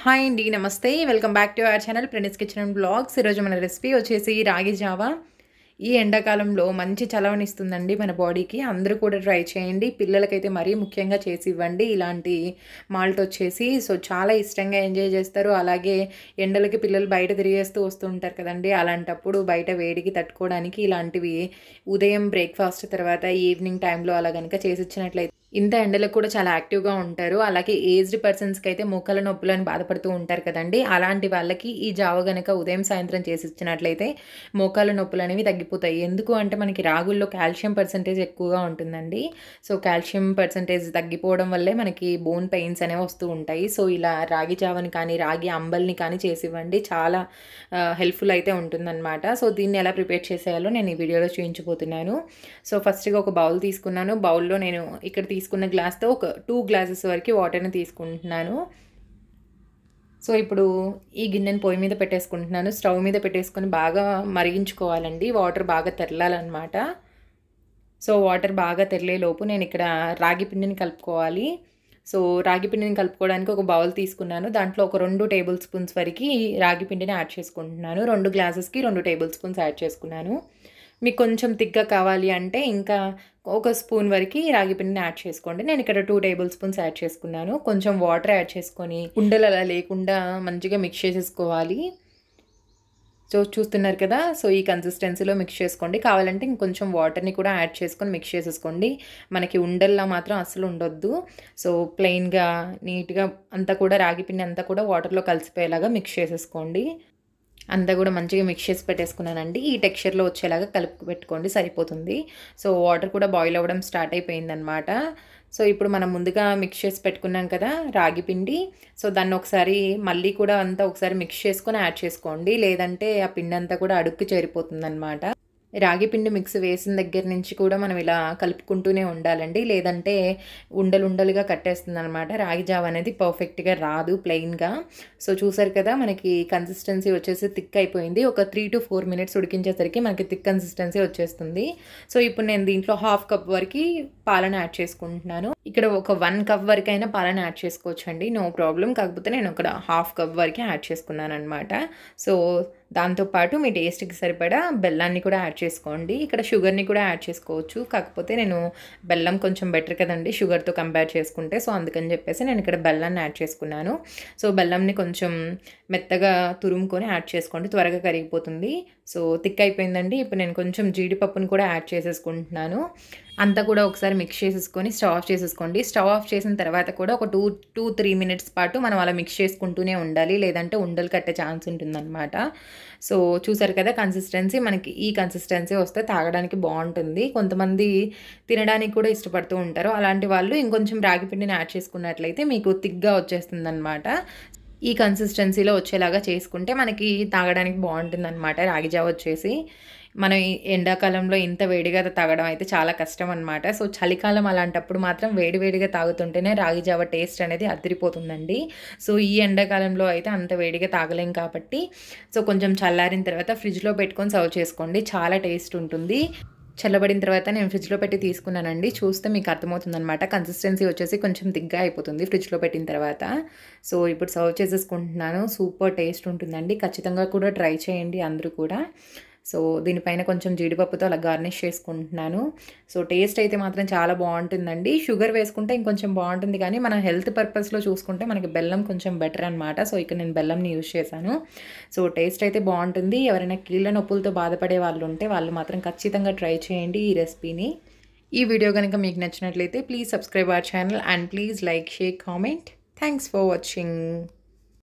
hi అండి నమస్తే welcome back to our channel friends kitchen and blogs ఈరోజు మన రెసిపీ వచ్చేసి రాగి జావా ఈ ఎండాకాలంలో మంచి చలవనిస్తుందండి మన బాడీకి అందరూ కూడా ట్రై చేయండి పిల్లలకైతే మరీ ముఖ్యంగా చేసి ఇవ్వండి ఇలాంటి మాల్ట్ వచ్చేసి సో చాలా ఇష్టంగా ఎంజాయ్ చేస్తారు అలాగే ఎండలకి పిల్లలు బయట తిరిగేస్తూ వస్తూ ఉంటారు కదండి అలాంటప్పుడు బయట వేడికి తట్టుకోవడానికి ఇలాంటివి ఉదయం బ్రేక్ఫాస్ట్ తర్వాత ఈవినింగ్ టైంలో అలా కనుక ఇచ్చినట్లయితే ఇంత ఎండలకు కూడా చాలా యాక్టివ్గా ఉంటారు అలాగే ఏజ్డ్ పర్సన్స్కి అయితే మొక్కల నొప్పులు అని బాధపడుతూ ఉంటారు కదండి అలాంటి వాళ్ళకి ఈ జావ గనక ఉదయం సాయంత్రం చేసి ఇచ్చినట్లయితే మోకాల నొప్పులు అనేవి తగ్గిపోతాయి ఎందుకు అంటే మనకి రాగుల్లో కాల్షియం పర్సంటేజ్ ఎక్కువగా ఉంటుందండి సో కాల్షియం పర్సంటేజ్ తగ్గిపోవడం వల్లే మనకి బోన్ పెయిన్స్ అనేవి వస్తూ ఉంటాయి సో ఇలా రాగి జావని కానీ రాగి అంబల్ని కానీ చేసి ఇవ్వండి చాలా హెల్ప్ఫుల్ అయితే ఉంటుందన్నమాట సో దీన్ని ఎలా ప్రిపేర్ చేసేయాలో నేను ఈ వీడియోలో చూపించబోతున్నాను సో ఫస్ట్గా ఒక బౌల్ తీసుకున్నాను బౌల్లో నేను ఇక్కడ తీసుకున్న గ్లాస్తో ఒక టూ గ్లాసెస్ వరకు వాటర్ని తీసుకుంటున్నాను సో ఇప్పుడు ఈ గిన్నెని పొయ్యి మీద పెట్టేసుకుంటున్నాను స్టవ్ మీద పెట్టేసుకొని బాగా మరిగించుకోవాలండి వాటర్ బాగా తెరలాలన్నమాట సో వాటర్ బాగా లోపు నేను ఇక్కడ రాగి పిండిని కలుపుకోవాలి సో రాగి పిండిని కలుపుకోవడానికి ఒక బౌల్ తీసుకున్నాను దాంట్లో ఒక రెండు టేబుల్ స్పూన్స్ వరకు రాగి పిండిని యాడ్ చేసుకుంటున్నాను రెండు గ్లాసెస్కి రెండు టేబుల్ స్పూన్స్ యాడ్ చేసుకున్నాను మీకు కొంచెం తిగ్గా కావాలి అంటే ఇంకా ఒక స్పూన్ వరకు రాగి పిండిని యాడ్ చేసుకోండి నేను ఇక్కడ టూ టేబుల్ స్పూన్స్ యాడ్ చేసుకున్నాను కొంచెం వాటర్ యాడ్ చేసుకొని ఉండలు అలా లేకుండా మంచిగా మిక్స్ చేసేసుకోవాలి సో చూస్తున్నారు కదా సో ఈ కన్సిస్టెన్సీలో మిక్స్ చేసుకోండి కావాలంటే ఇంకొంచెం వాటర్ని కూడా యాడ్ చేసుకొని మిక్స్ చేసేసుకోండి మనకి ఉండల్లా మాత్రం అస్సలు ఉండొద్దు సో ప్లెయిన్గా నీట్గా అంతా కూడా రాగి పిండి అంతా కూడా వాటర్లో కలిసిపోయేలాగా మిక్స్ చేసేసుకోండి అంతా కూడా మంచిగా మిక్స్ చేసి పెట్టేసుకున్నానండి ఈ టెక్స్చర్లో వచ్చేలాగా కలుపు పెట్టుకోండి సరిపోతుంది సో వాటర్ కూడా బాయిల్ అవ్వడం స్టార్ట్ అయిపోయింది అనమాట సో ఇప్పుడు మనం ముందుగా మిక్స్ చేసి పెట్టుకున్నాం కదా రాగి పిండి సో దాన్ని ఒకసారి మళ్ళీ కూడా అంతా ఒకసారి మిక్స్ చేసుకొని యాడ్ చేసుకోండి లేదంటే ఆ పిండి అంతా కూడా అడుక్కి చేరిపోతుంది అనమాట రాగి పిండి మిక్స్ వేసిన దగ్గర నుంచి కూడా మనం ఇలా కలుపుకుంటూనే ఉండాలండి లేదంటే ఉండలు ఉండలుగా కట్టేస్తుంది అనమాట రాగి జావ అనేది పర్ఫెక్ట్గా రాదు ప్లెయిన్గా సో చూసారు కదా మనకి కన్సిస్టెన్సీ వచ్చేసి థిక్ అయిపోయింది ఒక త్రీ టు ఫోర్ మినిట్స్ ఉడికించేసరికి మనకి థిక్ కన్సిస్టెన్సీ వచ్చేస్తుంది సో ఇప్పుడు నేను దీంట్లో హాఫ్ కప్ వరకు పాలన యాడ్ చేసుకుంటున్నాను ఇక్కడ ఒక వన్ కప్ వరకు అయినా పాలన యాడ్ చేసుకోవచ్చండి నో ప్రాబ్లం కాకపోతే నేను ఒక హాఫ్ కప్ వరకే యాడ్ చేసుకున్నాను అనమాట సో దాంతోపాటు మీ టేస్ట్కి సరిపడా బెల్లాన్ని కూడా యాడ్ చేసుకోండి ఇక్కడ షుగర్ని కూడా యాడ్ చేసుకోవచ్చు కాకపోతే నేను బెల్లం కొంచెం బెటర్ కదండి షుగర్తో కంపేర్ చేసుకుంటే సో అందుకని చెప్పేసి నేను ఇక్కడ బెల్లాన్ని యాడ్ చేసుకున్నాను సో బెల్లంని కొంచెం మెత్తగా తురుముకొని యాడ్ చేసుకోండి త్వరగా కరిగిపోతుంది సో థిక్ అయిపోయిందండి ఇప్పుడు నేను కొంచెం జీడిపప్పును కూడా యాడ్ చేసేసుకుంటున్నాను అంతా కూడా ఒకసారి మిక్స్ చేసేసుకొని స్టవ్ ఆఫ్ చేసేసుకోండి స్టవ్ ఆఫ్ చేసిన తర్వాత కూడా ఒక టూ టూ త్రీ మినిట్స్ పాటు మనం అలా మిక్స్ చేసుకుంటూనే ఉండాలి లేదంటే ఉండలు కట్టే ఛాన్స్ ఉంటుందన్నమాట సో చూసారు కదా కన్సిస్టెన్సీ మనకి ఈ కన్సిస్టెన్సీ వస్తే తాగడానికి బాగుంటుంది కొంతమంది తినడానికి కూడా ఇష్టపడుతూ ఉంటారు అలాంటి వాళ్ళు ఇంకొంచెం రాగి పిండిని యాడ్ చేసుకున్నట్లయితే మీకు తిగ్గా వచ్చేస్తుంది అనమాట ఈ కన్సిస్టెన్సీలో వచ్చేలాగా చేసుకుంటే మనకి తాగడానికి బాగుంటుంది అనమాట రాగిజావ వచ్చేసి మనం ఎండాకాలంలో ఇంత వేడిగా తాగడం అయితే చాలా కష్టం అనమాట సో చలికాలం అలాంటప్పుడు మాత్రం వేడివేడిగా తాగుతుంటేనే రాగి జావ టేస్ట్ అనేది అదిరిపోతుందండి సో ఈ ఎండాకాలంలో అయితే అంత వేడిగా తాగలేం కాబట్టి సో కొంచెం చల్లారిన తర్వాత ఫ్రిడ్జ్లో పెట్టుకొని సర్వ్ చేసుకోండి చాలా టేస్ట్ ఉంటుంది చల్లబడిన తర్వాత నేను ఫ్రిడ్జ్లో పెట్టి తీసుకున్నానండి చూస్తే మీకు అర్థమవుతుందనమాట కన్సిస్టెన్సీ వచ్చేసి కొంచెం దిగ్గా అయిపోతుంది ఫ్రిడ్జ్లో పెట్టిన తర్వాత సో ఇప్పుడు సర్వ్ చేసేసుకుంటున్నాను సూపర్ టేస్ట్ ఉంటుందండి ఖచ్చితంగా కూడా ట్రై చేయండి అందరూ కూడా సో దీనిపైన కొంచెం జీడిపప్పుతో అలా గార్నిష్ చేసుకుంటున్నాను సో టేస్ట్ అయితే మాత్రం చాలా బాగుంటుందండి షుగర్ వేసుకుంటే ఇంకొంచెం బాగుంటుంది కానీ మన హెల్త్ పర్పస్లో చూసుకుంటే మనకి బెల్లం కొంచెం బెటర్ అనమాట సో ఇక్కడ నేను బెల్లంని యూజ్ చేశాను సో టేస్ట్ అయితే బాగుంటుంది ఎవరైనా కీళ్ళ నొప్పులతో బాధపడే వాళ్ళు ఉంటే వాళ్ళు మాత్రం ఖచ్చితంగా ట్రై చేయండి ఈ రెసిపీని ఈ వీడియో కనుక మీకు నచ్చినట్లయితే please subscribe our channel and please like share comment thanks for watching